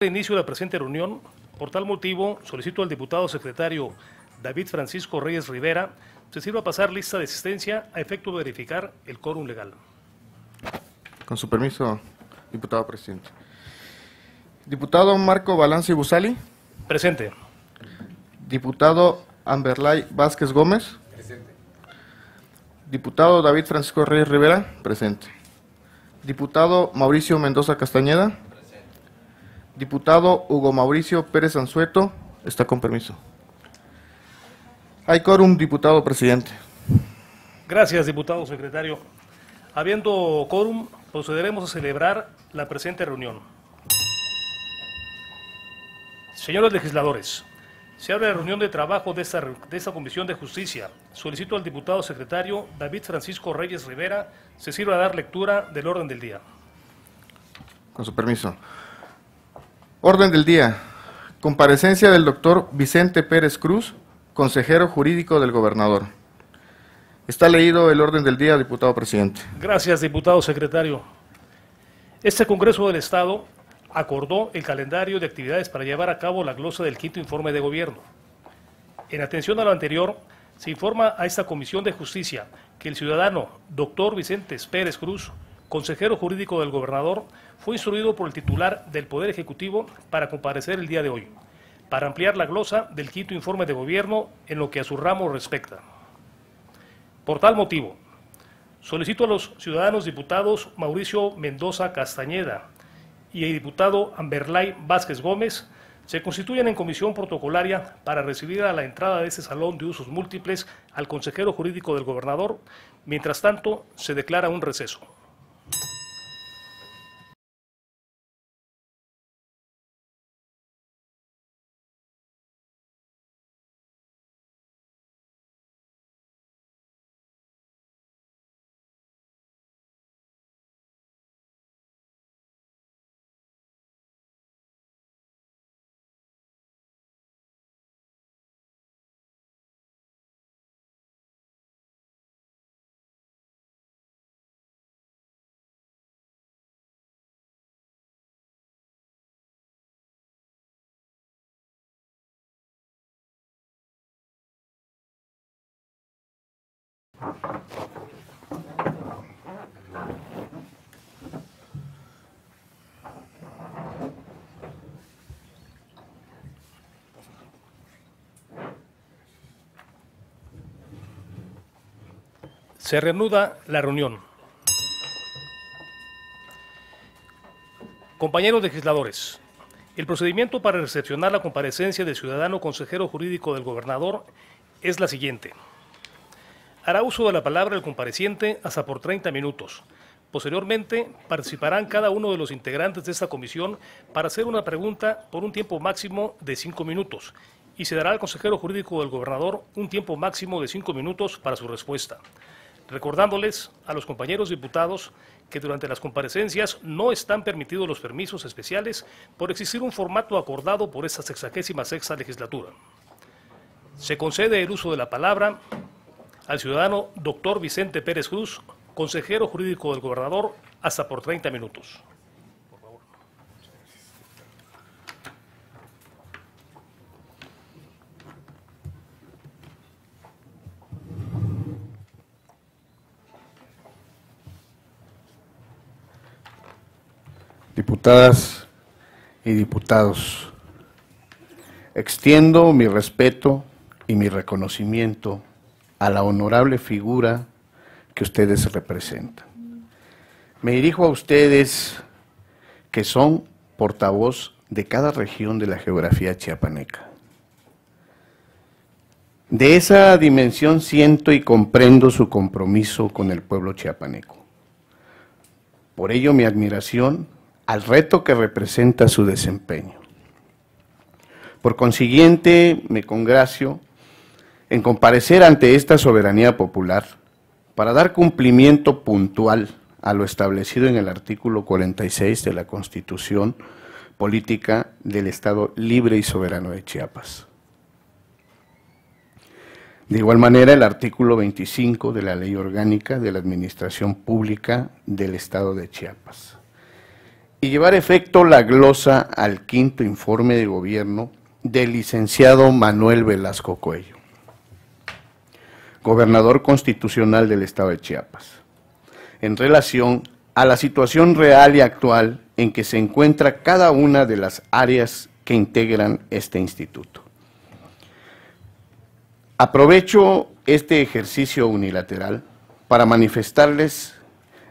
De inicio de la presente reunión, por tal motivo, solicito al diputado secretario David Francisco Reyes Rivera se sirva a pasar lista de asistencia a efecto de verificar el quórum legal. Con su permiso, diputado presidente. Diputado Marco Balance Busali. Presente. Diputado Amberlay Vázquez Gómez. Presente. Diputado David Francisco Reyes Rivera. Presente. Diputado Mauricio Mendoza Castañeda. Diputado Hugo Mauricio Pérez Anzueto, está con permiso. Hay quórum, diputado presidente. Gracias, diputado secretario. Habiendo quórum, procederemos a celebrar la presente reunión. Señores legisladores, se abre la reunión de trabajo de esta, de Comisión de Justicia. Solicito al diputado secretario David Francisco Reyes Rivera se sirva a dar lectura del orden del día. Con su permiso. Orden del día. Comparecencia del doctor Vicente Pérez Cruz, consejero jurídico del gobernador. Está leído el orden del día, diputado presidente. Gracias, diputado secretario. Este Congreso del Estado acordó el calendario de actividades para llevar a cabo la glosa del quinto informe de gobierno. En atención a lo anterior, se informa a esta Comisión de Justicia que el ciudadano doctor Vicente Pérez Cruz consejero jurídico del gobernador, fue instruido por el titular del Poder Ejecutivo para comparecer el día de hoy, para ampliar la glosa del quinto informe de gobierno en lo que a su ramo respecta. Por tal motivo, solicito a los ciudadanos diputados Mauricio Mendoza Castañeda y el diputado Amberlay Vázquez Gómez se constituyan en comisión protocolaria para recibir a la entrada de este salón de usos múltiples al consejero jurídico del gobernador. Mientras tanto, se declara un receso. Se reanuda la reunión. Compañeros legisladores, el procedimiento para recepcionar la comparecencia del ciudadano consejero jurídico del gobernador es la siguiente. Hará uso de la palabra el compareciente hasta por 30 minutos. Posteriormente, participarán cada uno de los integrantes de esta comisión para hacer una pregunta por un tiempo máximo de cinco minutos y se dará al consejero jurídico del gobernador un tiempo máximo de cinco minutos para su respuesta recordándoles a los compañeros diputados que durante las comparecencias no están permitidos los permisos especiales por existir un formato acordado por esta sexagésima sexta legislatura. Se concede el uso de la palabra al ciudadano doctor Vicente Pérez Cruz, consejero jurídico del gobernador, hasta por 30 minutos. diputadas y diputados, extiendo mi respeto y mi reconocimiento a la honorable figura que ustedes representan. Me dirijo a ustedes que son portavoz de cada región de la geografía chiapaneca. De esa dimensión siento y comprendo su compromiso con el pueblo chiapaneco. Por ello mi admiración al reto que representa su desempeño. Por consiguiente, me congracio en comparecer ante esta soberanía popular para dar cumplimiento puntual a lo establecido en el artículo 46 de la Constitución Política del Estado Libre y Soberano de Chiapas. De igual manera, el artículo 25 de la Ley Orgánica de la Administración Pública del Estado de Chiapas y llevar efecto la glosa al quinto informe de gobierno del licenciado Manuel Velasco Cuello, gobernador constitucional del estado de Chiapas, en relación a la situación real y actual en que se encuentra cada una de las áreas que integran este instituto. Aprovecho este ejercicio unilateral para manifestarles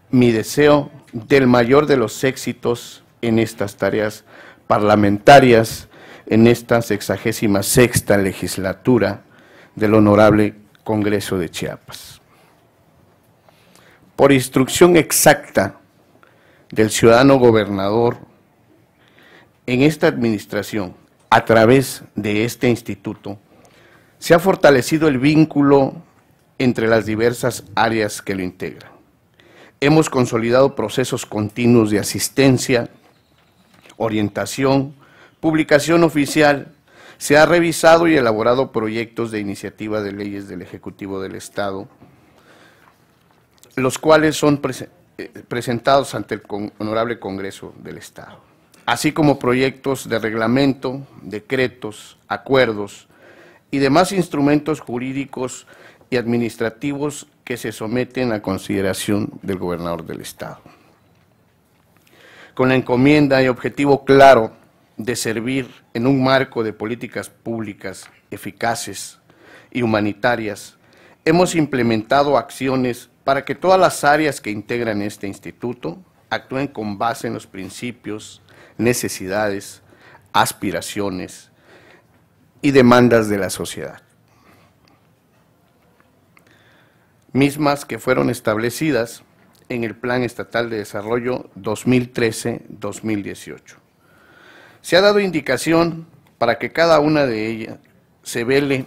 mi deseo del mayor de los éxitos en estas tareas parlamentarias, en esta sexagésima sexta legislatura del Honorable Congreso de Chiapas. Por instrucción exacta del ciudadano gobernador, en esta administración, a través de este instituto, se ha fortalecido el vínculo entre las diversas áreas que lo integran. Hemos consolidado procesos continuos de asistencia, orientación, publicación oficial. Se ha revisado y elaborado proyectos de iniciativa de leyes del Ejecutivo del Estado, los cuales son eh, presentados ante el Honorable Congreso del Estado, así como proyectos de reglamento, decretos, acuerdos y demás instrumentos jurídicos y administrativos que se someten a consideración del gobernador del Estado. Con la encomienda y objetivo claro de servir en un marco de políticas públicas eficaces y humanitarias, hemos implementado acciones para que todas las áreas que integran este instituto actúen con base en los principios, necesidades, aspiraciones y demandas de la sociedad. mismas que fueron establecidas en el Plan Estatal de Desarrollo 2013-2018. Se ha dado indicación para que cada una de ellas se vele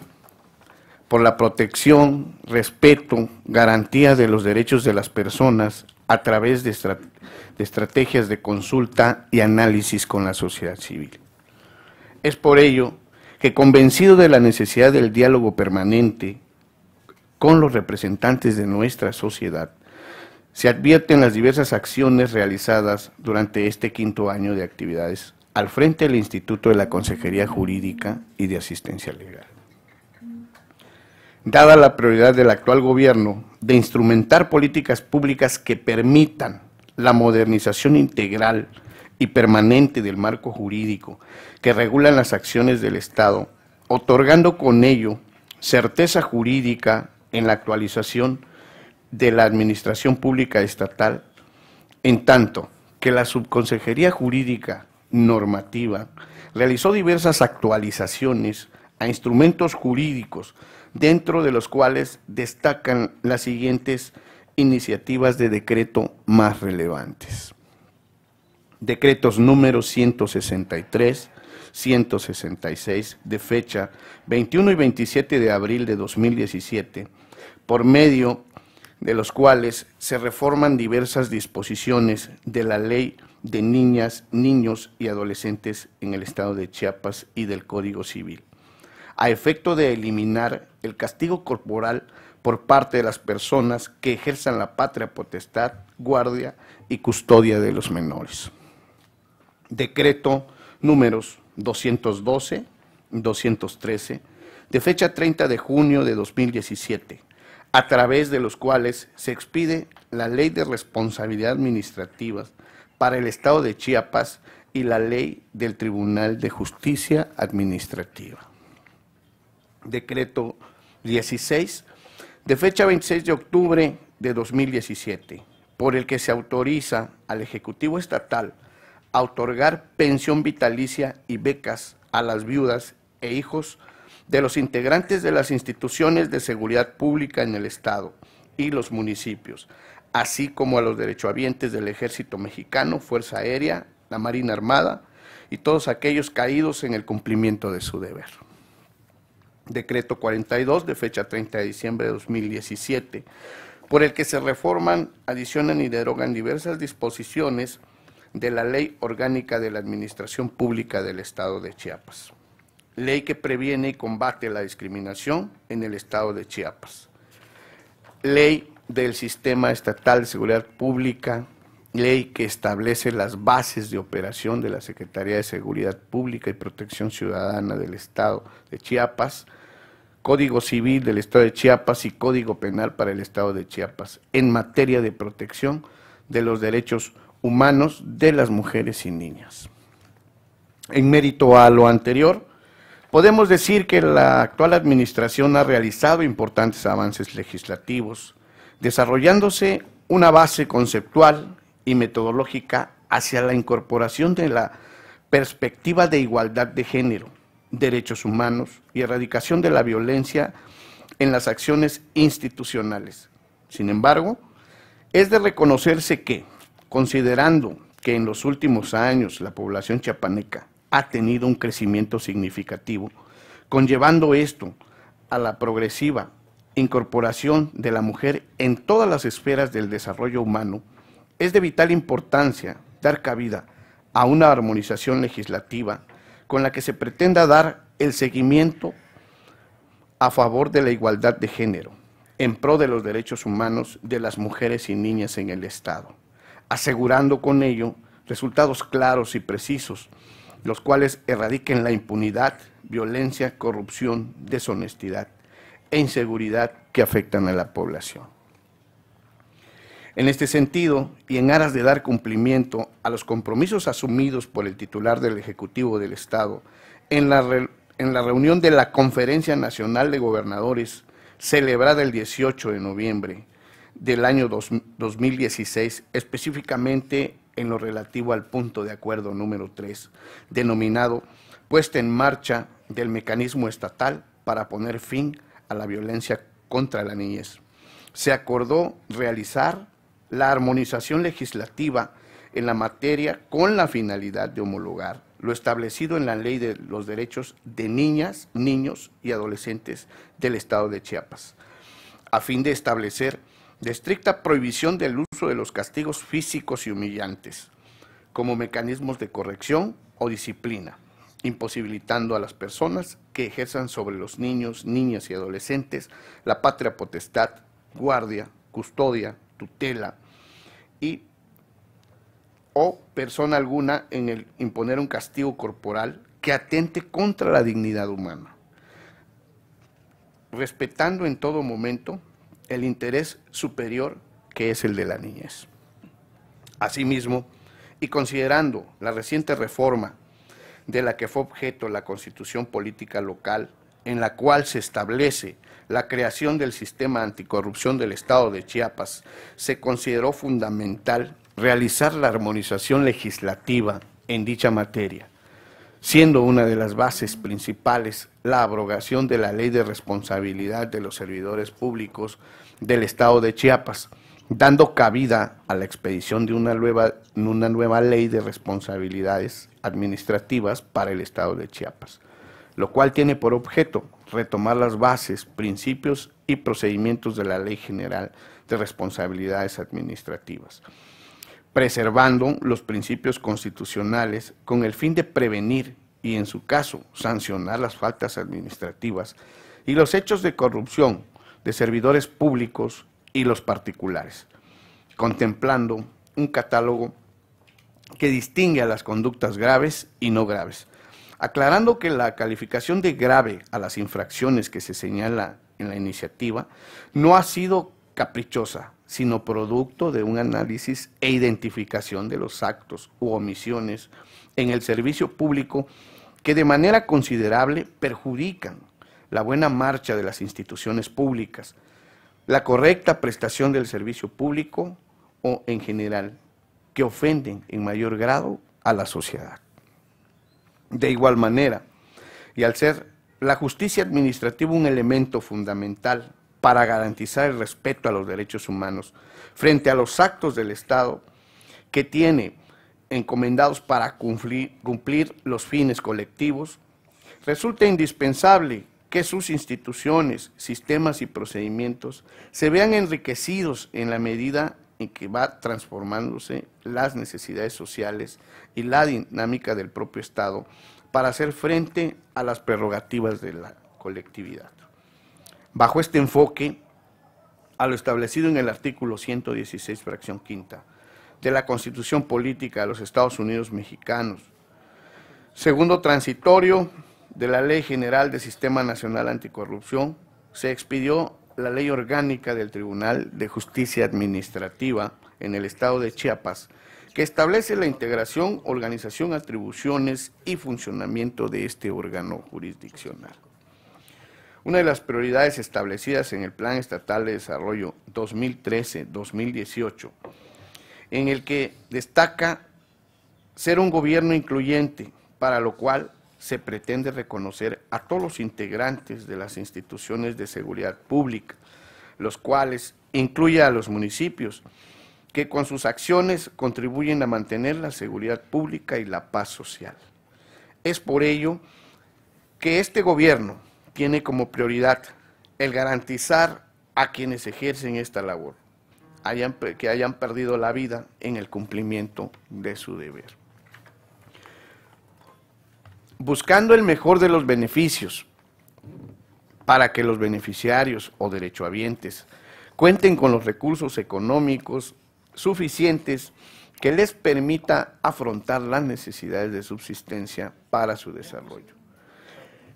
por la protección, respeto, garantía de los derechos de las personas a través de, de estrategias de consulta y análisis con la sociedad civil. Es por ello que convencido de la necesidad del diálogo permanente con los representantes de nuestra sociedad. Se advierten las diversas acciones realizadas durante este quinto año de actividades al frente del Instituto de la Consejería Jurídica y de Asistencia Legal. Dada la prioridad del actual gobierno de instrumentar políticas públicas que permitan la modernización integral y permanente del marco jurídico que regulan las acciones del Estado, otorgando con ello certeza jurídica en la actualización de la Administración Pública Estatal, en tanto que la Subconsejería Jurídica Normativa realizó diversas actualizaciones a instrumentos jurídicos, dentro de los cuales destacan las siguientes iniciativas de decreto más relevantes. Decretos número 163, 166 de fecha 21 y 27 de abril de 2017 por medio de los cuales se reforman diversas disposiciones de la ley de niñas, niños y adolescentes en el estado de Chiapas y del Código Civil, a efecto de eliminar el castigo corporal por parte de las personas que ejerzan la patria potestad, guardia y custodia de los menores. Decreto números 212, 213, de fecha 30 de junio de 2017 a través de los cuales se expide la Ley de Responsabilidad Administrativa para el Estado de Chiapas y la Ley del Tribunal de Justicia Administrativa. Decreto 16, de fecha 26 de octubre de 2017, por el que se autoriza al Ejecutivo Estatal a otorgar pensión vitalicia y becas a las viudas e hijos de los integrantes de las instituciones de seguridad pública en el Estado y los municipios, así como a los derechohabientes del Ejército Mexicano, Fuerza Aérea, la Marina Armada y todos aquellos caídos en el cumplimiento de su deber. Decreto 42 de fecha 30 de diciembre de 2017, por el que se reforman, adicionan y derogan diversas disposiciones de la Ley Orgánica de la Administración Pública del Estado de Chiapas ley que previene y combate la discriminación en el estado de Chiapas, ley del sistema estatal de seguridad pública, ley que establece las bases de operación de la Secretaría de Seguridad Pública y Protección Ciudadana del estado de Chiapas, Código Civil del Estado de Chiapas y Código Penal para el Estado de Chiapas en materia de protección de los derechos humanos de las mujeres y niñas. En mérito a lo anterior, Podemos decir que la actual administración ha realizado importantes avances legislativos, desarrollándose una base conceptual y metodológica hacia la incorporación de la perspectiva de igualdad de género, derechos humanos y erradicación de la violencia en las acciones institucionales. Sin embargo, es de reconocerse que, considerando que en los últimos años la población chiapaneca ha tenido un crecimiento significativo, conllevando esto a la progresiva incorporación de la mujer en todas las esferas del desarrollo humano, es de vital importancia dar cabida a una armonización legislativa con la que se pretenda dar el seguimiento a favor de la igualdad de género, en pro de los derechos humanos de las mujeres y niñas en el Estado, asegurando con ello resultados claros y precisos los cuales erradiquen la impunidad, violencia, corrupción, deshonestidad e inseguridad que afectan a la población. En este sentido, y en aras de dar cumplimiento a los compromisos asumidos por el titular del Ejecutivo del Estado en la, en la reunión de la Conferencia Nacional de Gobernadores celebrada el 18 de noviembre del año 2016, específicamente en lo relativo al punto de acuerdo número 3, denominado puesta en marcha del mecanismo estatal para poner fin a la violencia contra la niñez. Se acordó realizar la armonización legislativa en la materia con la finalidad de homologar lo establecido en la Ley de los Derechos de Niñas, Niños y Adolescentes del Estado de Chiapas, a fin de establecer de estricta prohibición del uso de los castigos físicos y humillantes como mecanismos de corrección o disciplina, imposibilitando a las personas que ejerzan sobre los niños, niñas y adolescentes la patria potestad, guardia, custodia, tutela y o persona alguna en el imponer un castigo corporal que atente contra la dignidad humana, respetando en todo momento el interés superior que es el de la niñez. Asimismo, y considerando la reciente reforma de la que fue objeto la Constitución Política Local, en la cual se establece la creación del sistema anticorrupción del Estado de Chiapas, se consideró fundamental realizar la armonización legislativa en dicha materia, siendo una de las bases principales la abrogación de la Ley de Responsabilidad de los Servidores Públicos del Estado de Chiapas, dando cabida a la expedición de una nueva, ley de responsabilidades administrativas para el Estado de Chiapas, lo cual tiene por objeto retomar las bases, principios y procedimientos de la Ley General de Responsabilidades Administrativas, preservando los principios constitucionales con el fin de prevenir y, en su caso, sancionar las faltas administrativas y los hechos de corrupción de servidores públicos y los particulares, contemplando un catálogo que distingue a las conductas graves y no graves, aclarando que la calificación de grave a las infracciones que se señala en la iniciativa no ha sido caprichosa, sino producto de un análisis e identificación de los actos u omisiones en el servicio público que de manera considerable perjudican la buena marcha de las instituciones públicas, la correcta prestación del servicio público o en general, que ofenden en mayor grado a la sociedad. De igual manera, y al ser la justicia administrativa un elemento fundamental para garantizar el respeto a los derechos humanos frente a los actos del Estado que tiene encomendados para cumplir, cumplir los fines colectivos, resulta indispensable que sus instituciones, sistemas y procedimientos se vean enriquecidos en la medida en que va transformándose las necesidades sociales y la dinámica del propio Estado para hacer frente a las prerrogativas de la colectividad. Bajo este enfoque, a lo establecido en el artículo 116, fracción quinta, de la Constitución Política de los Estados Unidos Mexicanos, segundo transitorio de la Ley General de Sistema Nacional Anticorrupción, se expidió la Ley Orgánica del Tribunal de Justicia Administrativa en el Estado de Chiapas, que establece la integración, organización, atribuciones y funcionamiento de este órgano jurisdiccional. Una de las prioridades establecidas en el Plan Estatal de Desarrollo 2013-2018, en el que destaca ser un gobierno incluyente, para lo cual se pretende reconocer a todos los integrantes de las instituciones de seguridad pública, los cuales incluye a los municipios, que con sus acciones contribuyen a mantener la seguridad pública y la paz social. Es por ello que este gobierno tiene como prioridad el garantizar a quienes ejercen esta labor, que hayan perdido la vida en el cumplimiento de su deber buscando el mejor de los beneficios para que los beneficiarios o derechohabientes cuenten con los recursos económicos suficientes que les permita afrontar las necesidades de subsistencia para su desarrollo.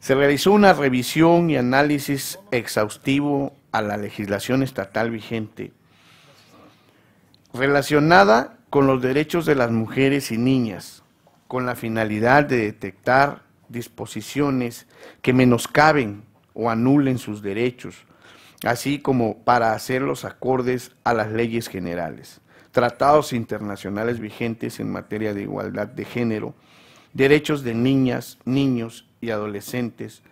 Se realizó una revisión y análisis exhaustivo a la legislación estatal vigente relacionada con los derechos de las mujeres y niñas, con la finalidad de detectar disposiciones que menoscaben o anulen sus derechos, así como para hacerlos acordes a las leyes generales, tratados internacionales vigentes en materia de igualdad de género, derechos de niñas, niños y adolescentes,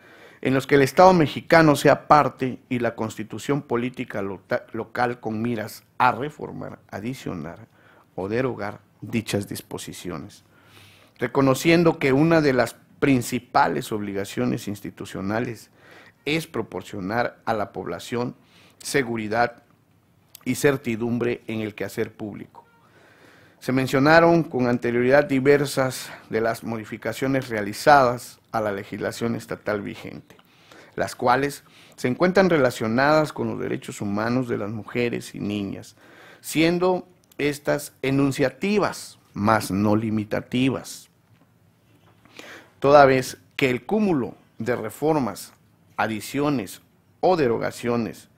en los que el Estado mexicano sea parte y la constitución política local con miras a reformar, adicionar o derogar dichas disposiciones reconociendo que una de las principales obligaciones institucionales es proporcionar a la población seguridad y certidumbre en el quehacer público. Se mencionaron con anterioridad diversas de las modificaciones realizadas a la legislación estatal vigente, las cuales se encuentran relacionadas con los derechos humanos de las mujeres y niñas, siendo estas enunciativas, más no limitativas toda vez que el cúmulo de reformas, adiciones o derogaciones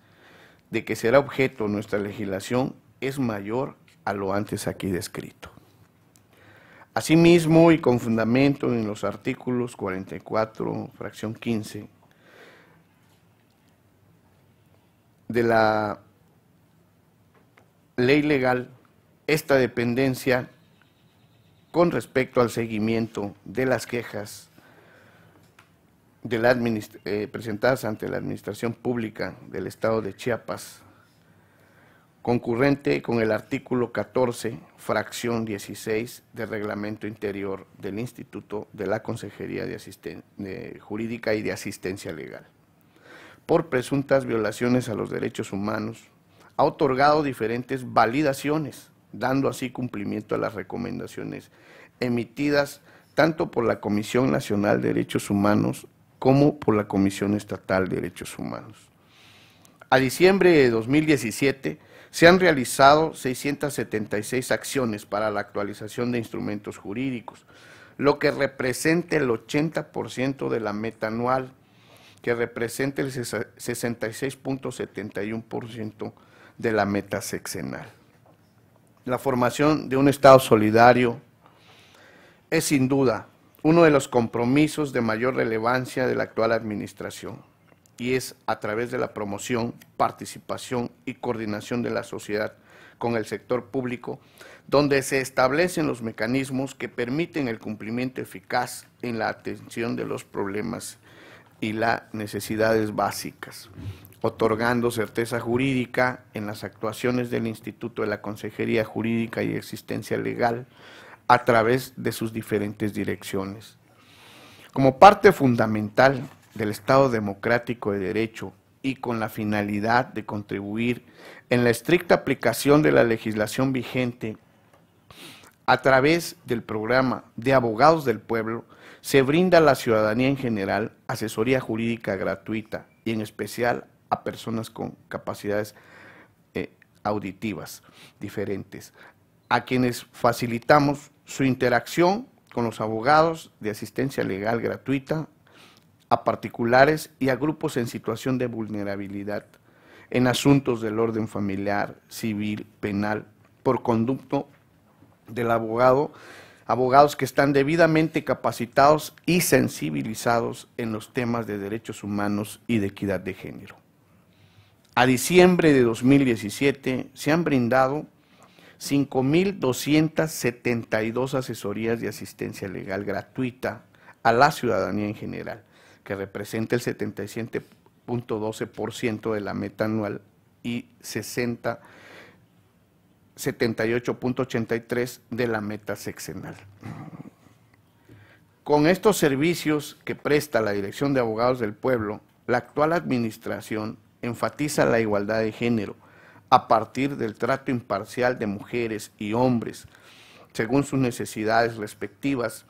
de que será objeto nuestra legislación es mayor a lo antes aquí descrito. Asimismo, y con fundamento en los artículos 44, fracción 15, de la ley legal, esta dependencia con respecto al seguimiento de las quejas eh, presentadas ante la Administración Pública del Estado de Chiapas, concurrente con el artículo 14, fracción 16 del Reglamento Interior del Instituto de la Consejería de, Jurídica y de Asistencia Legal, por presuntas violaciones a los derechos humanos, ha otorgado diferentes validaciones dando así cumplimiento a las recomendaciones emitidas tanto por la Comisión Nacional de Derechos Humanos como por la Comisión Estatal de Derechos Humanos. A diciembre de 2017 se han realizado 676 acciones para la actualización de instrumentos jurídicos, lo que representa el 80% de la meta anual, que representa el 66.71% de la meta sexenal la formación de un Estado solidario es sin duda uno de los compromisos de mayor relevancia de la actual administración y es a través de la promoción, participación y coordinación de la sociedad con el sector público, donde se establecen los mecanismos que permiten el cumplimiento eficaz en la atención de los problemas y las necesidades básicas, otorgando certeza jurídica en las actuaciones del Instituto de la Consejería Jurídica y Existencia Legal a través de sus diferentes direcciones. Como parte fundamental del Estado democrático de derecho y con la finalidad de contribuir en la estricta aplicación de la legislación vigente a través del programa de abogados del pueblo, se brinda a la ciudadanía en general asesoría jurídica gratuita y en especial a personas con capacidades eh, auditivas diferentes, a quienes facilitamos su interacción con los abogados de asistencia legal gratuita, a particulares y a grupos en situación de vulnerabilidad en asuntos del orden familiar, civil, penal, por conducto del abogado, abogados que están debidamente capacitados y sensibilizados en los temas de derechos humanos y de equidad de género a diciembre de 2017 se han brindado 5.272 asesorías de asistencia legal gratuita a la ciudadanía en general, que representa el 77.12% de la meta anual y 78.83 de la meta sexenal. Con estos servicios que presta la Dirección de Abogados del Pueblo, la actual administración enfatiza la igualdad de género a partir del trato imparcial de mujeres y hombres según sus necesidades respectivas.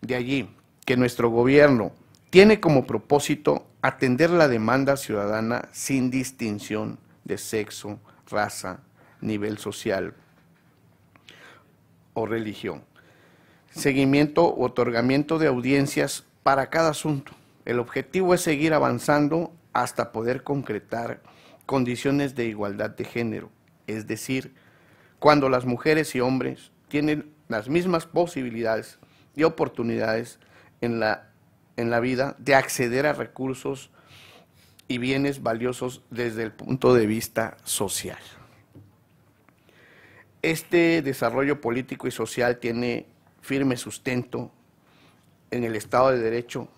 De allí que nuestro gobierno tiene como propósito atender la demanda ciudadana sin distinción de sexo, raza, nivel social o religión. Seguimiento u otorgamiento de audiencias para cada asunto. El objetivo es seguir avanzando hasta poder concretar condiciones de igualdad de género, es decir, cuando las mujeres y hombres tienen las mismas posibilidades y oportunidades en la, en la vida de acceder a recursos y bienes valiosos desde el punto de vista social. Este desarrollo político y social tiene firme sustento en el Estado de Derecho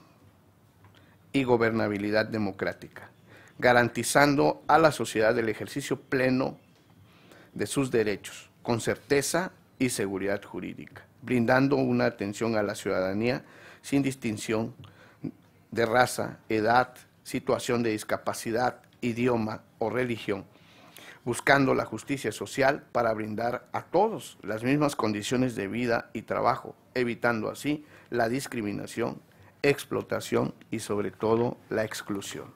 y gobernabilidad democrática, garantizando a la sociedad el ejercicio pleno de sus derechos, con certeza y seguridad jurídica, brindando una atención a la ciudadanía sin distinción de raza, edad, situación de discapacidad, idioma o religión, buscando la justicia social para brindar a todos las mismas condiciones de vida y trabajo, evitando así la discriminación explotación y sobre todo la exclusión.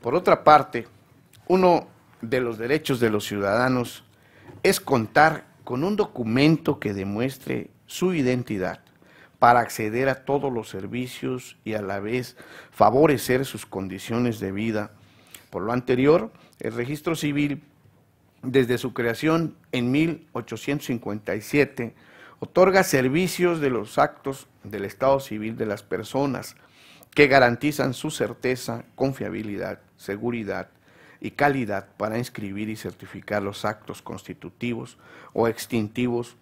Por otra parte, uno de los derechos de los ciudadanos es contar con un documento que demuestre su identidad para acceder a todos los servicios y a la vez favorecer sus condiciones de vida. Por lo anterior, el registro civil, desde su creación en 1857, otorga servicios de los actos del estado civil de las personas que garantizan su certeza, confiabilidad, seguridad y calidad para inscribir y certificar los actos constitutivos o extintivos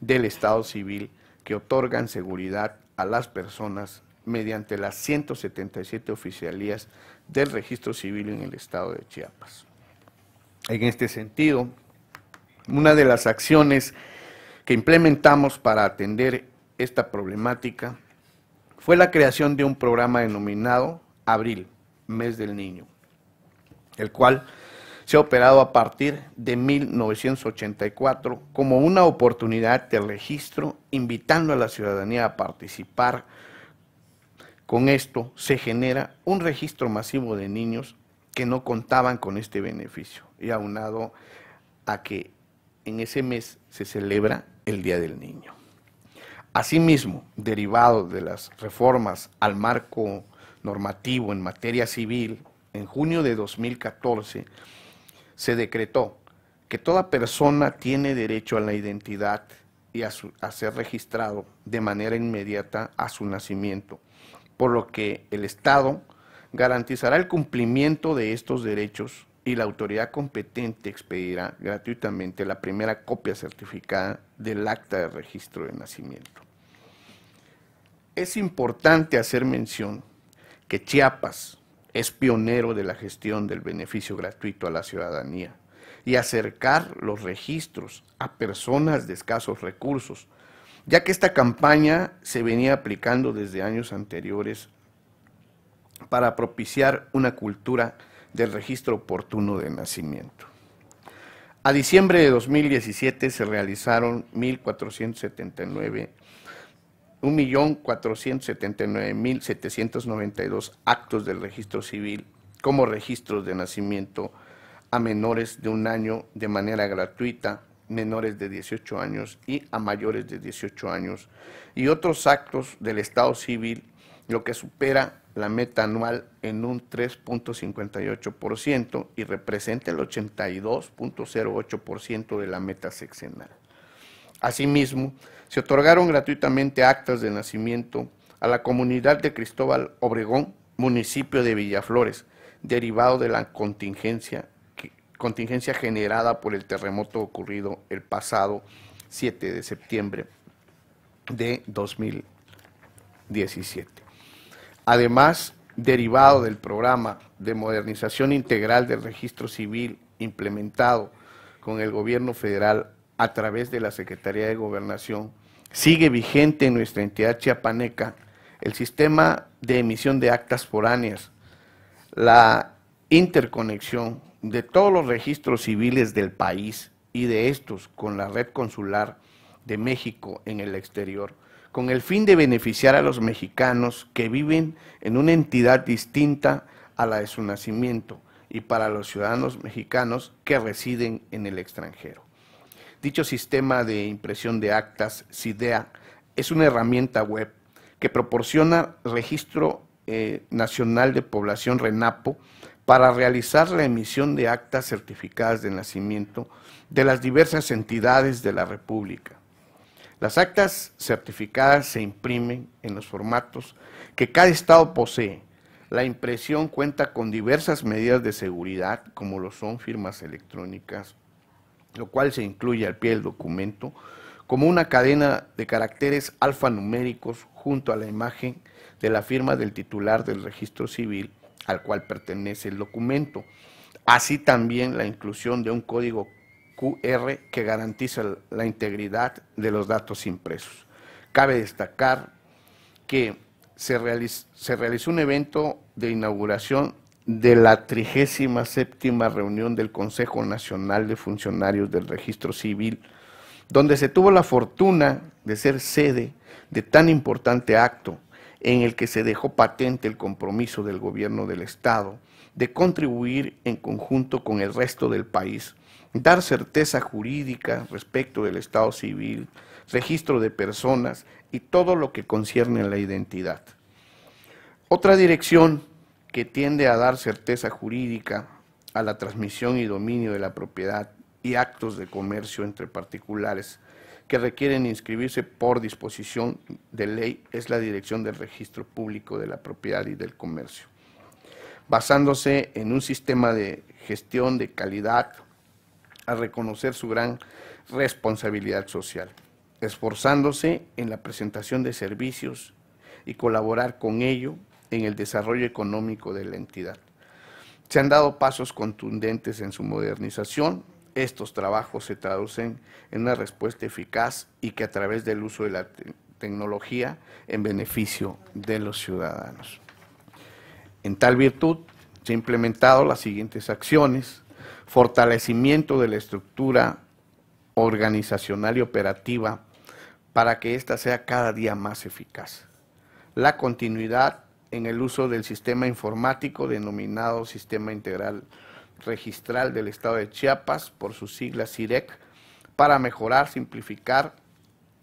del Estado civil que otorgan seguridad a las personas mediante las 177 oficialías del registro civil en el Estado de Chiapas. En este sentido, una de las acciones que implementamos para atender esta problemática fue la creación de un programa denominado Abril, Mes del Niño, el cual se ha operado a partir de 1984 como una oportunidad de registro, invitando a la ciudadanía a participar. Con esto se genera un registro masivo de niños que no contaban con este beneficio y aunado a que en ese mes se celebra el Día del Niño. Asimismo, derivado de las reformas al marco normativo en materia civil, en junio de 2014 se decretó que toda persona tiene derecho a la identidad y a, ser registrado de manera inmediata a su nacimiento, por lo que el Estado garantizará el cumplimiento de estos derechos y la autoridad competente expedirá gratuitamente la primera copia certificada del acta de registro de nacimiento es importante hacer mención que Chiapas es pionero de la gestión del beneficio gratuito a la ciudadanía y acercar los registros a personas de escasos recursos, ya que esta campaña se venía aplicando desde años anteriores para propiciar una cultura del registro oportuno de nacimiento. A diciembre de 2017 se realizaron 1.479 1.479.792 actos del registro civil como registros de nacimiento a menores de un año de manera gratuita, menores de 18 años y a mayores de 18 años, y otros actos del Estado civil, lo que supera la meta anual en un 3.58% y representa el 82.08% de la meta sexenal. Asimismo, se otorgaron gratuitamente actas de nacimiento a la comunidad de Cristóbal Obregón, municipio de Villaflores, derivado de la contingencia, contingencia generada por el terremoto ocurrido el pasado 7 de septiembre de 2017. Además, derivado del programa de modernización integral del registro civil implementado con el gobierno federal a través de la Secretaría de Gobernación, sigue vigente en nuestra entidad chiapaneca el sistema de emisión de actas foráneas, la interconexión de todos los registros civiles del país y de estos con la red consular de México en el exterior, con el fin de beneficiar a los mexicanos que viven en una entidad distinta a la de su nacimiento y para los ciudadanos mexicanos que residen en el extranjero. Dicho sistema de impresión de actas, Cidea es una herramienta web que proporciona registro eh, nacional de población RENAPO para realizar la emisión de actas certificadas de nacimiento de las diversas entidades de la República. Las actas certificadas se imprimen en los formatos que cada estado posee. La impresión cuenta con diversas medidas de seguridad, como lo son firmas electrónicas lo cual se incluye al pie del documento, como una cadena de caracteres alfanuméricos junto a la imagen de la firma del titular del registro civil al cual pertenece el documento, así también la inclusión de un código QR que garantiza la integridad de los datos impresos. Cabe destacar que se, realizó un evento de inauguración de la 37 reunión del Consejo Nacional de Funcionarios del Registro Civil, donde se tuvo la fortuna de ser sede de tan importante acto en el que se dejó patente el compromiso del gobierno del Estado de contribuir en conjunto con el resto del país, dar certeza jurídica respecto del Estado civil, registro de personas y todo lo que concierne a la identidad. Otra dirección que tiende a dar certeza jurídica a la transmisión y dominio de la propiedad y actos de comercio entre particulares que requieren inscribirse por disposición de ley es la Dirección del Registro Público de la Propiedad y del Comercio, basándose en un sistema de gestión de calidad a reconocer su gran responsabilidad social, esforzándose en la presentación de servicios y colaborar con ello en el desarrollo económico de la entidad. Se han dado pasos contundentes en su modernización. Estos trabajos se traducen en una respuesta eficaz y que a través del uso de la tecnología en beneficio de los ciudadanos. En tal virtud, se han implementado las siguientes acciones. Fortalecimiento de la estructura organizacional y operativa para que ésta sea cada día más eficaz. La continuidad en el uso del sistema informático denominado Sistema Integral Registral del Estado de Chiapas, por sus siglas SIREC, para mejorar, simplificar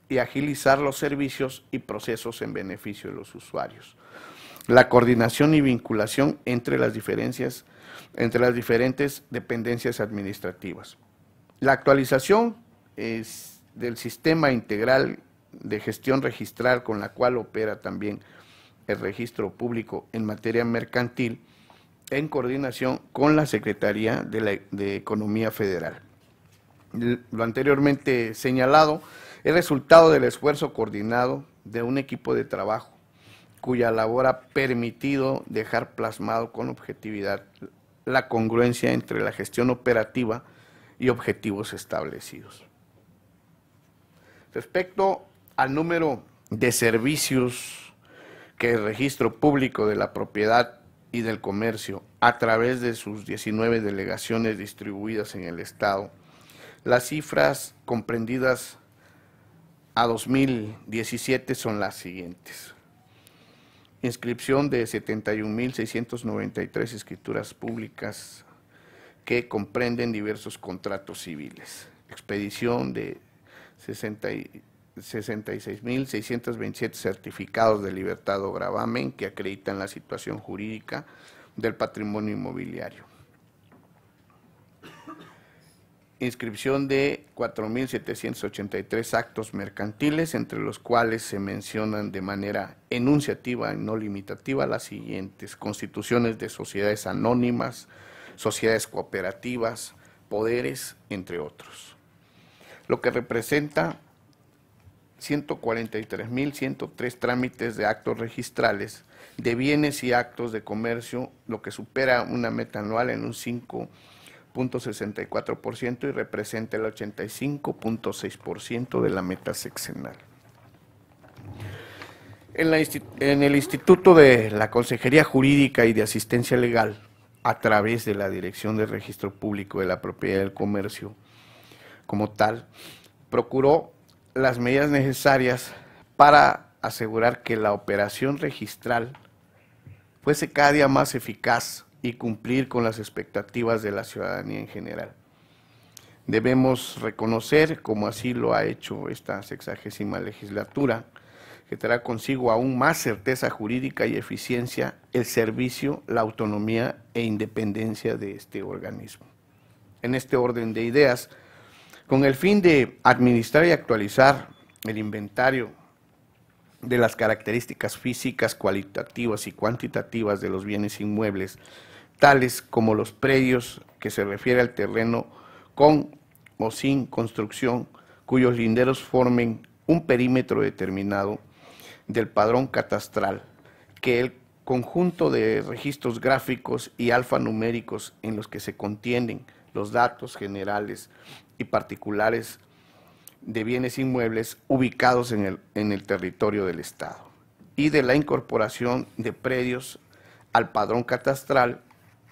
y agilizar los servicios y procesos en beneficio de los usuarios. La coordinación y vinculación entre las, diferencias, entre las diferentes dependencias administrativas. La actualización es del sistema integral de gestión registral con la cual opera también el registro público en materia mercantil en coordinación con la Secretaría de, Economía Federal. Lo anteriormente señalado es resultado del esfuerzo coordinado de un equipo de trabajo cuya labor ha permitido dejar plasmado con objetividad la congruencia entre la gestión operativa y objetivos establecidos. Respecto al número de servicios que el registro público de la propiedad y del comercio, a través de sus 19 delegaciones distribuidas en el Estado, las cifras comprendidas a 2017 son las siguientes. Inscripción de 71.693 escrituras públicas que comprenden diversos contratos civiles. Expedición de 60 66.627 certificados de libertad o gravamen que acreditan la situación jurídica del patrimonio inmobiliario. Inscripción de 4.783 actos mercantiles, entre los cuales se mencionan de manera enunciativa y no limitativa las siguientes. Constituciones de sociedades anónimas, sociedades cooperativas, poderes, entre otros. Lo que representa 143.103 trámites de actos registrales de bienes y actos de comercio, lo que supera una meta anual en un 5.64% y representa el 85.6% de la meta sexenal. En, en, el Instituto de la Consejería Jurídica y de Asistencia Legal, a través de la Dirección de Registro Público de la Propiedad del Comercio, como tal, procuró las medidas necesarias para asegurar que la operación registral fuese cada día más eficaz y cumplir con las expectativas de la ciudadanía en general. Debemos reconocer, como así lo ha hecho esta sexagésima legislatura, que traerá consigo aún más certeza jurídica y eficiencia el servicio, la autonomía e independencia de este organismo. En este orden de ideas, con el fin de administrar y actualizar el inventario de las características físicas, cualitativas y cuantitativas de los bienes inmuebles, tales como los predios que se refiere al terreno con o sin construcción, cuyos linderos formen un perímetro determinado del padrón catastral, que el conjunto de registros gráficos y alfanuméricos en los que se contienen los datos generales y particulares de bienes inmuebles ubicados en el, en el territorio del Estado y de la incorporación de predios al padrón catastral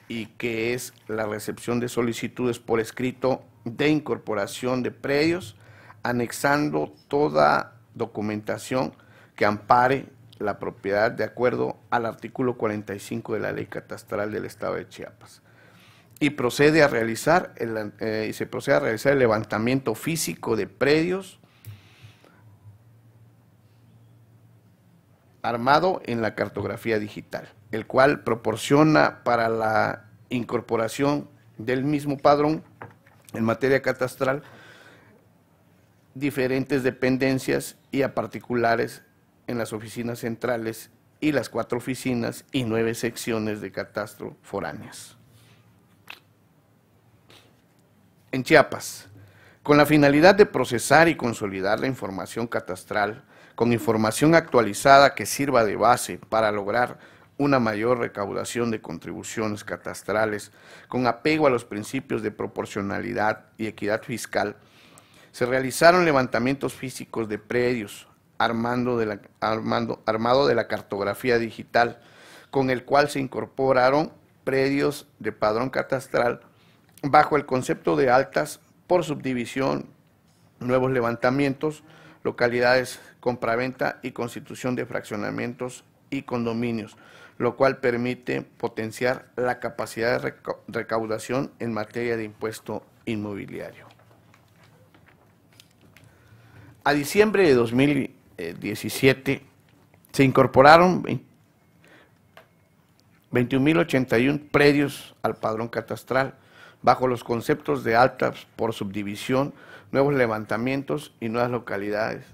y que es la recepción de solicitudes por escrito de incorporación de predios, anexando toda documentación que ampare la propiedad de acuerdo al artículo 45 de la Ley Catastral del Estado de Chiapas y, procede a realizar el, eh, y se procede a realizar el levantamiento físico de predios armado en la cartografía digital, el cual proporciona para la incorporación del mismo padrón en materia catastral diferentes dependencias y a particulares en las oficinas centrales y las cuatro oficinas y nueve secciones de catastro foráneas. en Chiapas, con la finalidad de procesar y consolidar la información catastral con información actualizada que sirva de base para lograr una mayor recaudación de contribuciones catastrales con apego a los principios de proporcionalidad y equidad fiscal, se realizaron levantamientos físicos de predios armando de armando, armado de la cartografía digital, con el cual se incorporaron predios de padrón catastral bajo el concepto de altas por subdivisión, nuevos levantamientos, localidades, compraventa y constitución de fraccionamientos y condominios, lo cual permite potenciar la capacidad de recaudación en materia de impuesto inmobiliario. A diciembre de 2017 se incorporaron 21.081 predios al padrón catastral, bajo los conceptos de altas por subdivisión, nuevos levantamientos y nuevas localidades,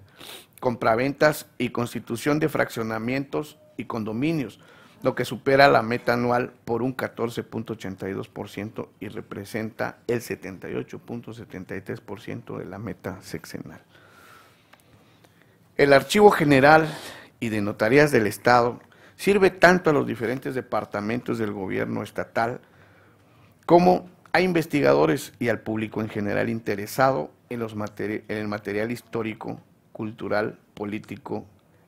compraventas y constitución de fraccionamientos y condominios, lo que supera la meta anual por un 14.82% y representa el 78.73% de la meta sexenal. El Archivo General y de Notarías del Estado sirve tanto a los diferentes departamentos del gobierno estatal como a investigadores y al público en general interesado en, los en el material histórico, cultural, político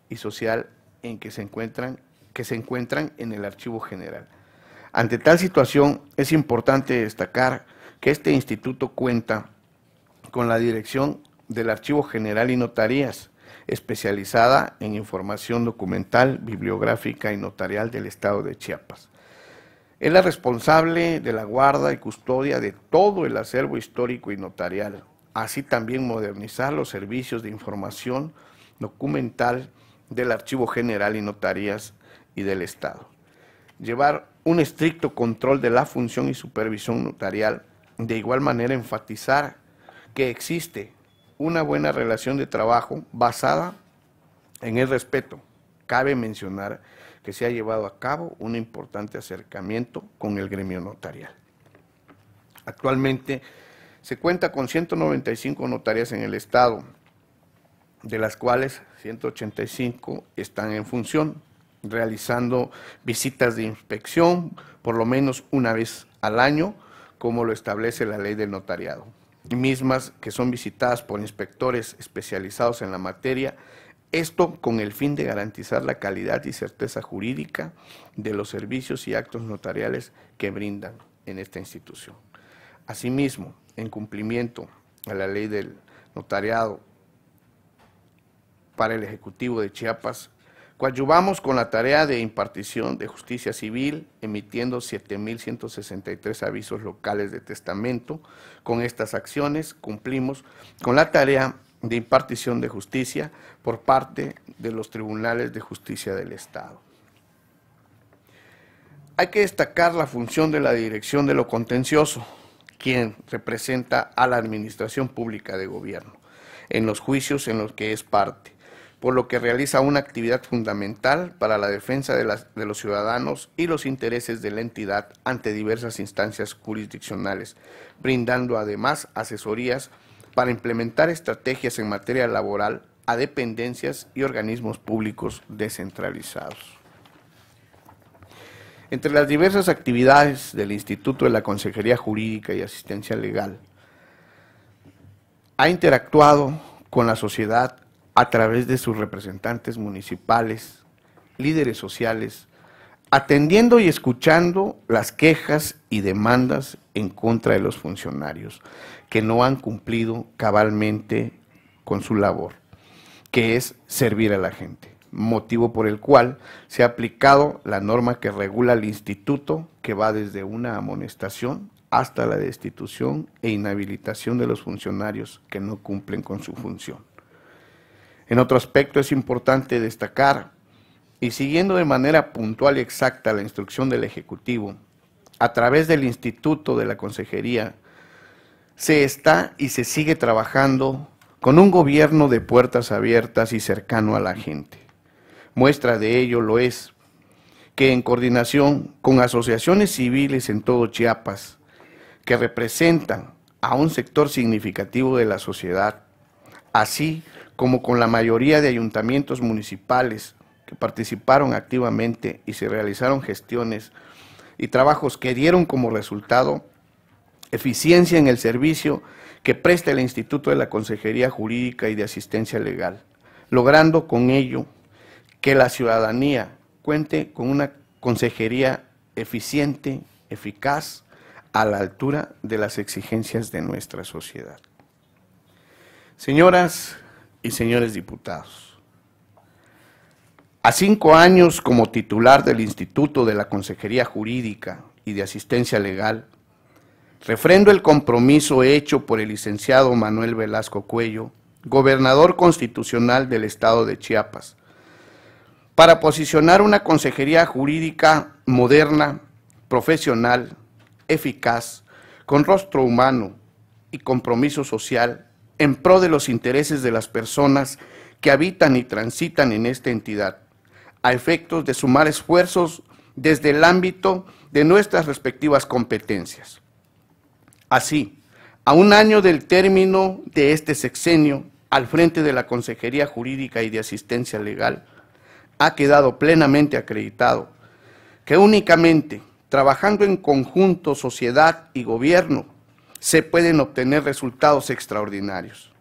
y social en que se encuentran, que se encuentran en el Archivo General. Ante tal situación, es importante destacar que este instituto cuenta con la dirección del Archivo General y Notarías, especializada en información documental, bibliográfica y notarial del Estado de Chiapas. Es la responsable de la guarda y custodia de todo el acervo histórico y notarial, así también modernizar los servicios de información documental del Archivo General y Notarías y del Estado. Llevar un estricto control de la función y supervisión notarial, de igual manera enfatizar que existe una buena relación de trabajo basada en el respeto. Cabe mencionar se ha llevado a cabo un importante acercamiento con el gremio notarial. Actualmente se cuenta con 195 notarias en el Estado, de las cuales 185 están en función, realizando visitas de inspección por lo menos una vez al año, como lo establece la ley del notariado, mismas que son visitadas por inspectores especializados en la materia esto con el fin de garantizar la calidad y certeza jurídica de los servicios y actos notariales que brindan en esta institución. Asimismo, en cumplimiento a la ley del notariado para el Ejecutivo de Chiapas, coadyuvamos con la tarea de impartición de justicia civil, emitiendo 7.163 avisos locales de testamento. Con estas acciones cumplimos con la tarea de impartición de justicia por parte de los tribunales de justicia del Estado. Hay que destacar la función de la Dirección de lo Contencioso, quien representa a la Administración Pública de Gobierno en los juicios en los que es parte, por lo que realiza una actividad fundamental para la defensa de, de los ciudadanos y los intereses de la entidad ante diversas instancias jurisdiccionales, brindando además asesorías para implementar estrategias en materia laboral a dependencias y organismos públicos descentralizados. Entre las diversas actividades del Instituto de la Consejería Jurídica y Asistencia Legal, ha interactuado con la sociedad a través de sus representantes municipales, líderes sociales, atendiendo y escuchando las quejas y demandas en contra de los funcionarios que no han cumplido cabalmente con su labor, que es servir a la gente, motivo por el cual se ha aplicado la norma que regula el instituto, que va desde una amonestación hasta la destitución e inhabilitación de los funcionarios que no cumplen con su función. En otro aspecto es importante destacar y siguiendo de manera puntual y exacta la instrucción del Ejecutivo, a través del Instituto de la Consejería, se está y se sigue trabajando con un gobierno de puertas abiertas y cercano a la gente. Muestra de ello lo es que en coordinación con asociaciones civiles en todo Chiapas, que representan a un sector significativo de la sociedad, así como con la mayoría de ayuntamientos municipales, que participaron activamente y se realizaron gestiones y trabajos que dieron como resultado eficiencia en el servicio que presta el Instituto de la Consejería Jurídica y de Asistencia Legal, logrando con ello que la ciudadanía cuente con una consejería eficiente, eficaz, a la altura de las exigencias de nuestra sociedad. Señoras y señores diputados, a cinco años como titular del Instituto de la Consejería Jurídica y de Asistencia Legal, refrendo el compromiso hecho por el licenciado Manuel Velasco Cuello, gobernador constitucional del estado de Chiapas, para posicionar una consejería jurídica moderna, profesional, eficaz, con rostro humano y compromiso social en pro de los intereses de las personas que habitan y transitan en esta entidad a efectos de sumar esfuerzos desde el ámbito de nuestras respectivas competencias. Así, a un año del término de este sexenio, al frente de la Consejería Jurídica y de Asistencia Legal, ha quedado plenamente acreditado que únicamente trabajando en conjunto sociedad y gobierno se pueden obtener resultados extraordinarios.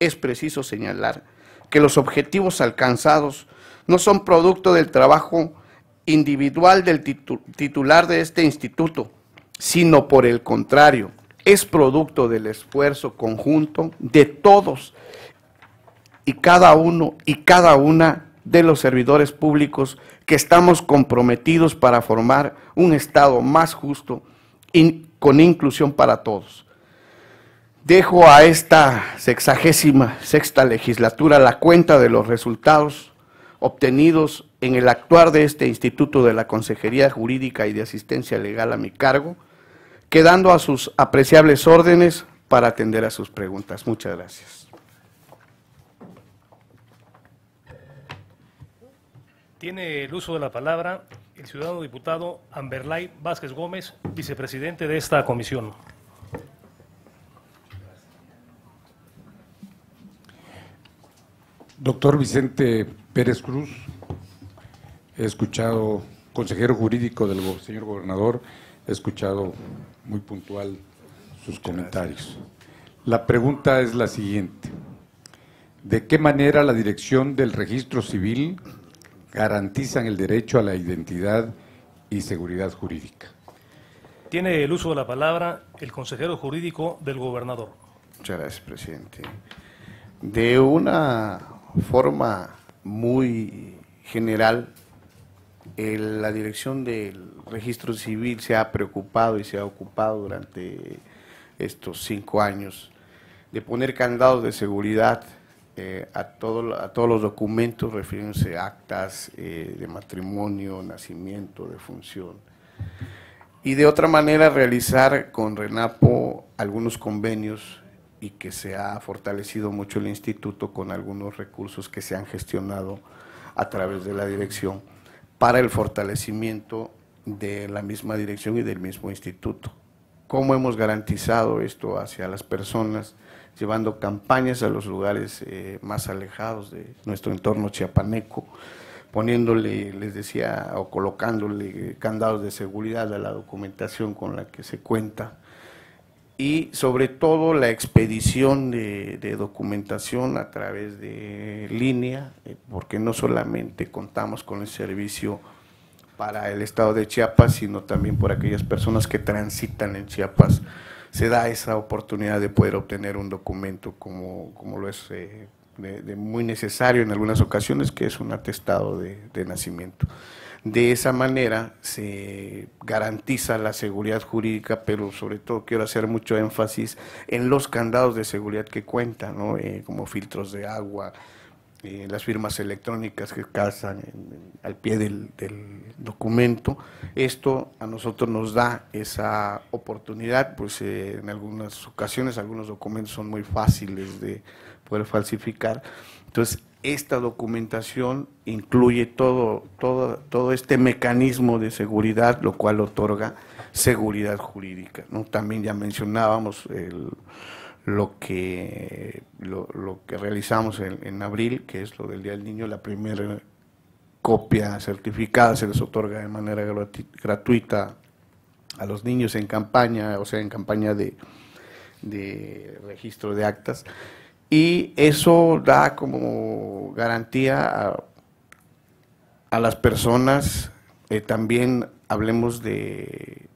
Es preciso señalar que los objetivos alcanzados no son producto del trabajo individual del titular de este instituto, sino por el contrario, es producto del esfuerzo conjunto de todos y cada uno y cada una de los servidores públicos que estamos comprometidos para formar un Estado más justo y con inclusión para todos. Dejo a esta sexagésima sexta legislatura la cuenta de los resultados obtenidos en el actuar de este Instituto de la Consejería Jurídica y de Asistencia Legal a mi cargo, quedando a sus apreciables órdenes para atender a sus preguntas. Muchas gracias. Tiene el uso de la palabra el ciudadano diputado Amberlay Vázquez Gómez, vicepresidente de esta comisión. Doctor Vicente Pérez Cruz, he escuchado, consejero jurídico del señor gobernador, he escuchado muy puntual sus comentarios. La pregunta es la siguiente. ¿De qué manera la dirección del registro civil garantiza el derecho a la identidad y seguridad jurídica? Tiene el uso de la palabra el consejero jurídico del gobernador. Muchas gracias, presidente. De una forma muy general, eh, la dirección del registro civil se ha preocupado y se ha ocupado durante estos cinco años de poner candados de seguridad eh, a, a todos los documentos refiriéndose a actas eh, de matrimonio, nacimiento, defunción. Y de otra manera realizar con RENAPO algunos convenios y que se ha fortalecido mucho el instituto con algunos recursos que se han gestionado a través de la dirección para el fortalecimiento de la misma dirección y del mismo instituto. ¿Cómo hemos garantizado esto hacia las personas? Llevando campañas a los lugares eh, más alejados de nuestro entorno chiapaneco, poniéndole, les decía, o colocándole candados de seguridad a la documentación con la que se cuenta y sobre todo la expedición de, documentación a través de línea, eh, porque no solamente contamos con el servicio para el estado de Chiapas, sino también por aquellas personas que transitan en Chiapas, se da esa oportunidad de poder obtener un documento como, como lo es eh, muy necesario en algunas ocasiones, que es un atestado de nacimiento. De esa manera se garantiza la seguridad jurídica, pero sobre todo quiero hacer mucho énfasis en los candados de seguridad que cuentan, eh, como filtros de agua, eh, las firmas electrónicas que casan al pie del, documento. Esto a nosotros nos da esa oportunidad, pues eh, en algunas ocasiones algunos documentos son muy fáciles de poder falsificar. Entonces, esta documentación incluye todo, todo, este mecanismo de seguridad, lo cual otorga seguridad jurídica. También ya mencionábamos lo, que, lo, que realizamos en, abril, que es lo del Día del Niño, la primera copia certificada se les otorga de manera gratuita a los niños en campaña, o sea, en campaña de registro de actas y eso da como garantía a, las personas, eh, también hablemos de,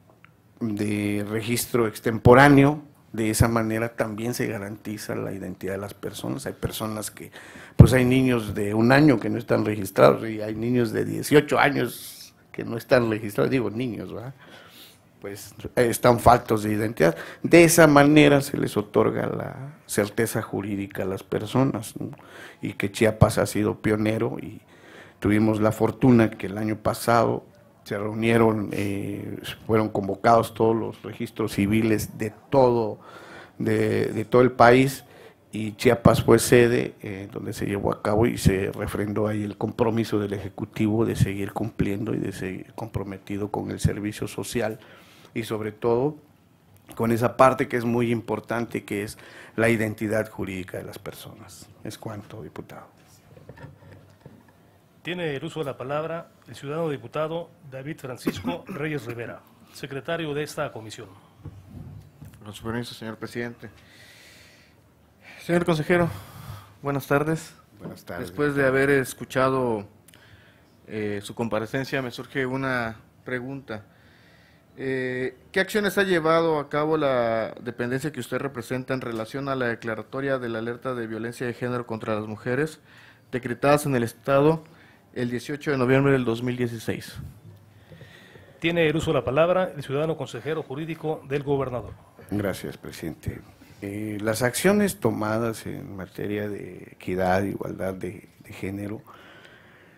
de registro extemporáneo, de esa manera también se garantiza la identidad de las personas. Hay personas que, pues hay niños de un año que no están registrados y hay niños de 18 años que no están registrados, digo niños, ¿verdad? pues están faltos de identidad. De esa manera se les otorga la certeza jurídica a las personas y que Chiapas ha sido pionero y tuvimos la fortuna que el año pasado se reunieron, eh, fueron convocados todos los registros civiles de todo, de, todo el país y Chiapas fue sede eh, donde se llevó a cabo y se refrendó ahí el compromiso del Ejecutivo de seguir cumpliendo y de seguir comprometido con el servicio social y sobre todo con esa parte que es muy importante, que es la identidad jurídica de las personas. Es cuanto, diputado. Tiene el uso de la palabra el ciudadano diputado David Francisco Reyes Rivera, secretario de esta comisión. Con su permiso, señor presidente. Señor consejero, buenas tardes. Después de haber escuchado eh, su comparecencia, me surge una pregunta. Eh, ¿Qué acciones ha llevado a cabo la dependencia que usted representa en relación a la declaratoria de la alerta de violencia de género contra las mujeres decretadas en el Estado el 18 de noviembre del 2016? Tiene el uso la palabra el ciudadano consejero jurídico del gobernador. Gracias, presidente. Eh, las acciones tomadas en materia de equidad, igualdad de género,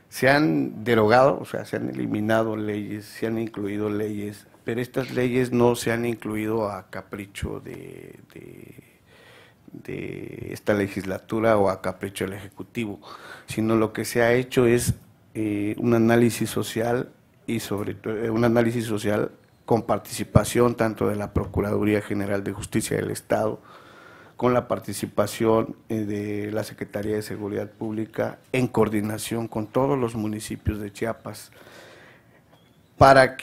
se han derogado, o sea, se han eliminado leyes, se han incluido leyes, pero estas leyes no se han incluido a capricho de, esta legislatura o a capricho del Ejecutivo, sino lo que se ha hecho es eh, un análisis social y sobre todo eh, un análisis social con participación tanto de la Procuraduría General de Justicia del Estado, con la participación eh, de la Secretaría de Seguridad Pública en coordinación con todos los municipios de Chiapas para,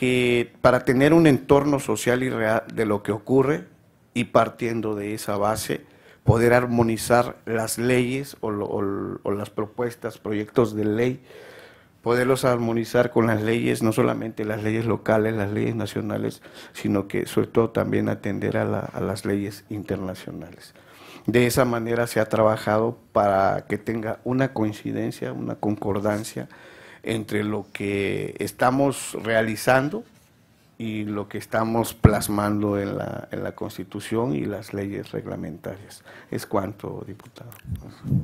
tener un entorno social y real de lo que ocurre y partiendo de esa base poder armonizar las leyes o, las propuestas, proyectos de ley, poderlos armonizar con las leyes, no solamente las leyes locales, las leyes nacionales, sino que sobre todo también atender a las leyes internacionales. De esa manera se ha trabajado para que tenga una coincidencia, una concordancia entre lo que estamos realizando y lo que estamos plasmando en la, en la Constitución y las leyes reglamentarias. Es cuanto, diputado.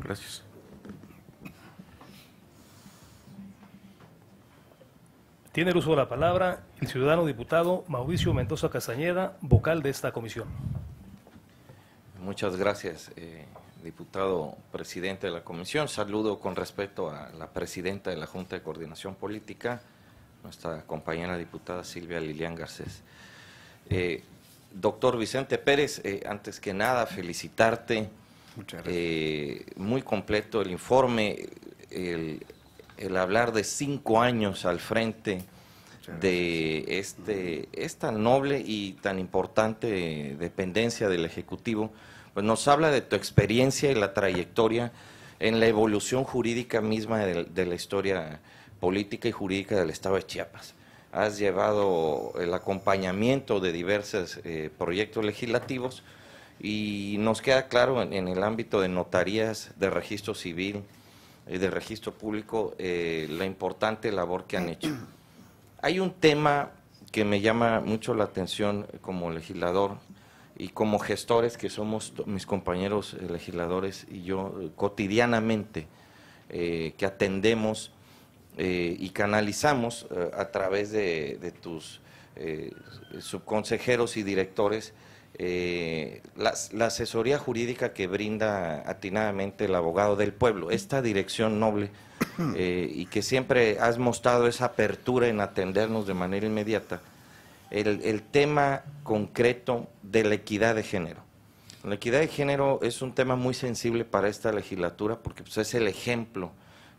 Gracias. Tiene el uso de la palabra el ciudadano diputado Mauricio Mendoza Castañeda, vocal de esta comisión. Muchas gracias. Eh diputado presidente de la comisión. Saludo con respeto a la presidenta de la Junta de Coordinación Política, nuestra compañera diputada Silvia Lilian Garcés. Eh, doctor Vicente Pérez, eh, antes que nada, felicitarte. Muchas eh, muy completo el informe, el, hablar de cinco años al frente de este, esta noble y tan importante dependencia del Ejecutivo pues, nos habla de tu experiencia y la trayectoria en la evolución jurídica misma de, la historia política y jurídica del Estado de Chiapas. Has llevado el acompañamiento de diversos eh, proyectos legislativos y nos queda claro en, el ámbito de notarías, de registro civil y de registro público eh, la importante labor que han hecho. Hay un tema que me llama mucho la atención como legislador y como gestores que somos mis compañeros eh, legisladores y yo eh, cotidianamente eh, que atendemos y canalizamos a través de, tus subconsejeros y directores la, asesoría jurídica que brinda atinadamente el abogado del pueblo, esta dirección noble y que siempre has mostrado esa apertura en atendernos de manera inmediata el, tema concreto de la equidad de género. La equidad de género es un tema muy sensible para esta legislatura porque pues, es el ejemplo,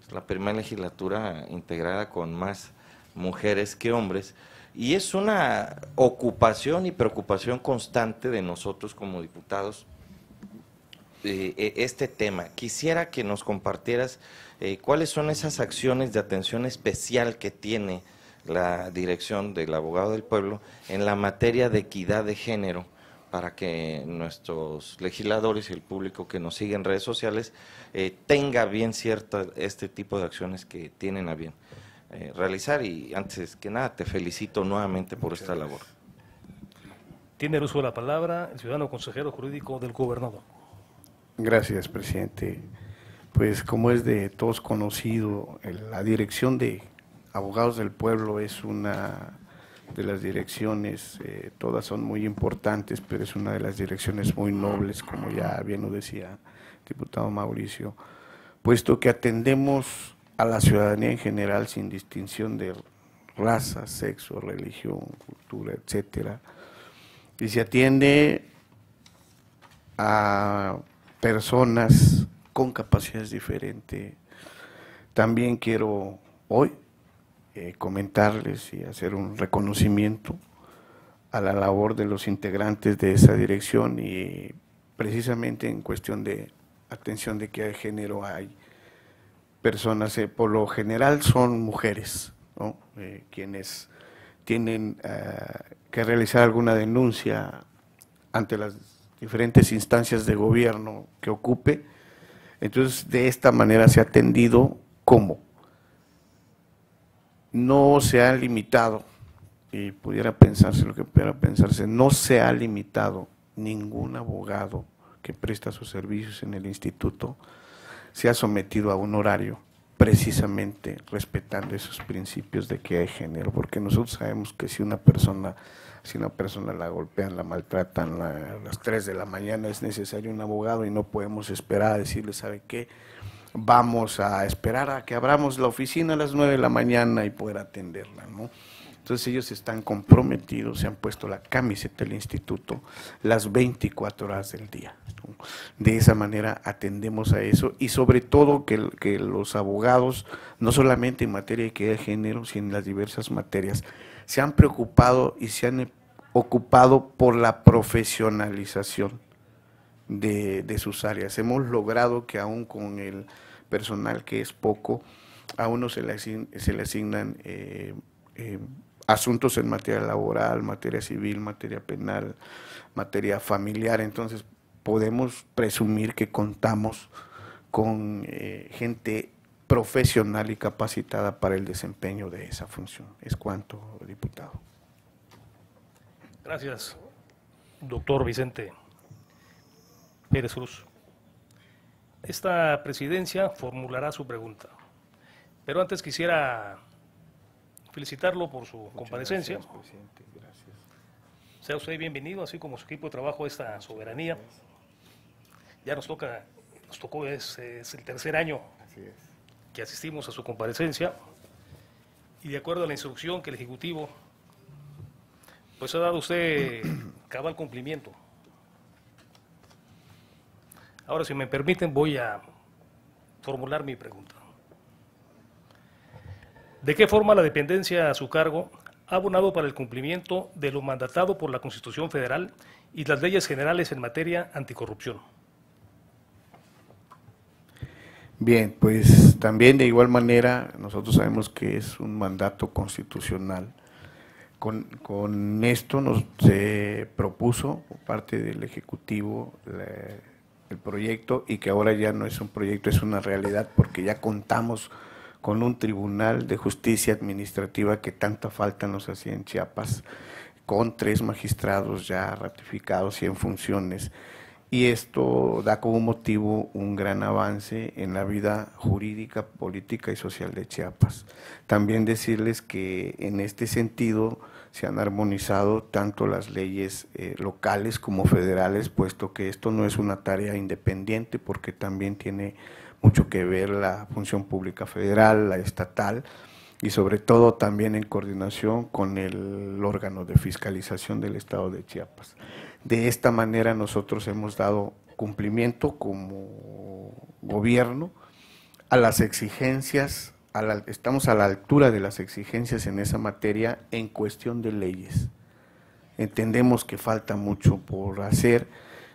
es la primera legislatura integrada con más mujeres que hombres y es una ocupación y preocupación constante de nosotros como diputados eh, e, este tema. Quisiera que nos compartieras eh, cuáles son esas acciones de atención especial que tiene la dirección del abogado del pueblo en la materia de equidad de género para que nuestros legisladores y el público que nos sigue en redes sociales eh, tenga bien cierta este tipo de acciones que tienen a bien eh, realizar. Y antes que nada, te felicito nuevamente por esta labor. Tiene el uso de la palabra el ciudadano consejero jurídico del gobernador. Gracias, presidente. Pues como es de todos conocido, la dirección de Abogados del Pueblo es una de las direcciones, eh, todas son muy importantes, pero es una de las direcciones muy nobles, como ya bien lo decía el diputado Mauricio, puesto que atendemos a la ciudadanía en general sin distinción de raza, sexo, religión, cultura, etcétera, y se atiende a personas con capacidades diferentes. También quiero hoy eh, comentarles y hacer un reconocimiento a la labor de los integrantes de esa dirección y precisamente en cuestión de atención de qué género hay personas, eh, por lo general son mujeres, eh, quienes tienen ah, que realizar alguna denuncia ante las diferentes instancias de gobierno que ocupe. Entonces, de esta manera se ha atendido como no se ha limitado, y pudiera pensarse lo que pudiera pensarse, no se ha limitado ningún abogado que presta sus servicios en el instituto se ha sometido a un horario precisamente respetando esos principios de que hay género, porque nosotros sabemos que si una persona, si una persona la golpean, la maltratan a las 3 de la mañana, es necesario un abogado y no podemos esperar a decirle, ¿sabe qué? vamos a esperar a que abramos la oficina a las 9 de la mañana y poder atenderla. ¿no? Entonces ellos están comprometidos, se han puesto la camiseta del instituto las 24 horas del día. De esa manera atendemos a eso y sobre todo que, los abogados, no solamente en materia de de género, sino en las diversas materias, se han preocupado y se han ocupado por la profesionalización de, sus áreas. Hemos logrado que aún con el personal que es poco, a uno se le, se le asignan eh, eh, asuntos en materia laboral, materia civil, materia penal, materia familiar. Entonces podemos presumir que contamos con eh, gente profesional y capacitada para el desempeño de esa función. Es cuanto, diputado. Gracias, doctor Vicente. Pérez Cruz. Esta presidencia formulará su pregunta. Pero antes quisiera felicitarlo por su comparecencia. presidente. Gracias. Sea usted bienvenido, así como su equipo de trabajo, a esta soberanía. Ya nos toca, nos tocó, es, el tercer año que asistimos a su comparecencia. Y de acuerdo a la instrucción que el Ejecutivo, pues ha dado usted cabal cumplimiento. Ahora, si me permiten, voy a formular mi pregunta. ¿De qué forma la dependencia a su cargo ha abonado para el cumplimiento de lo mandatado por la Constitución Federal y las leyes generales en materia anticorrupción? Bien, pues también de igual manera nosotros sabemos que es un mandato constitucional. Con, esto nos se propuso por parte del Ejecutivo la, el proyecto y que ahora ya no es un proyecto, es una realidad porque ya contamos con un tribunal de justicia administrativa que tanta falta nos hacía en Chiapas, con tres magistrados ya ratificados y en funciones. Y esto da como motivo un gran avance en la vida jurídica, política y social de Chiapas. También decirles que en este sentido, se han armonizado tanto las leyes eh, locales como federales, puesto que esto no es una tarea independiente porque también tiene mucho que ver la función pública federal, la estatal y sobre todo también en coordinación con el órgano de fiscalización del Estado de Chiapas. De esta manera nosotros hemos dado cumplimiento como gobierno a las exigencias estamos a la altura de las exigencias en esa materia en cuestión de leyes. Entendemos que falta mucho por hacer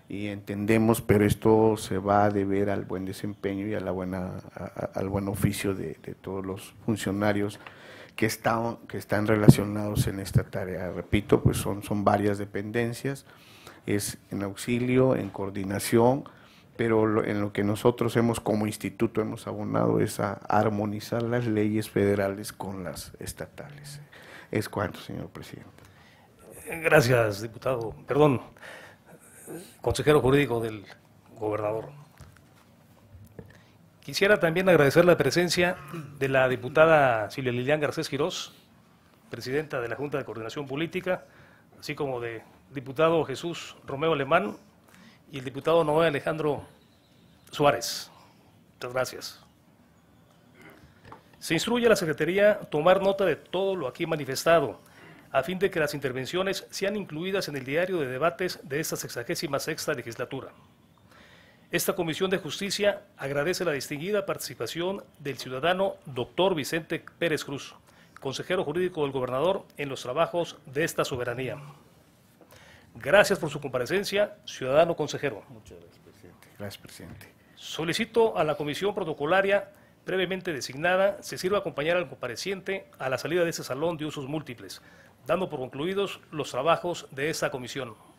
y entendemos, pero esto se va a deber al buen desempeño y a la buena, al buen oficio de, de, todos los funcionarios que, están que están relacionados en esta tarea. Repito, pues son, son varias dependencias, es en auxilio, en coordinación, pero en lo que nosotros hemos como instituto hemos abonado es a armonizar las leyes federales con las estatales. Es cuanto, señor presidente. Gracias, diputado. Perdón, consejero jurídico del gobernador. Quisiera también agradecer la presencia de la diputada Silvia Lilian Garcés Girós, presidenta de la Junta de Coordinación Política, así como de diputado Jesús Romeo Alemán, y el diputado Noé Alejandro Suárez. Muchas gracias. Se instruye a la Secretaría tomar nota de todo lo aquí manifestado, a fin de que las intervenciones sean incluidas en el diario de debates de esta 66 legislatura. Esta Comisión de Justicia agradece la distinguida participación del ciudadano doctor Vicente Pérez Cruz, consejero jurídico del gobernador, en los trabajos de esta soberanía. Gracias por su comparecencia, ciudadano consejero. Muchas gracias, presidente. Gracias, presidente. Solicito a la comisión protocolaria brevemente designada se sirva acompañar al compareciente a la salida de este salón de usos múltiples, dando por concluidos los trabajos de esta comisión.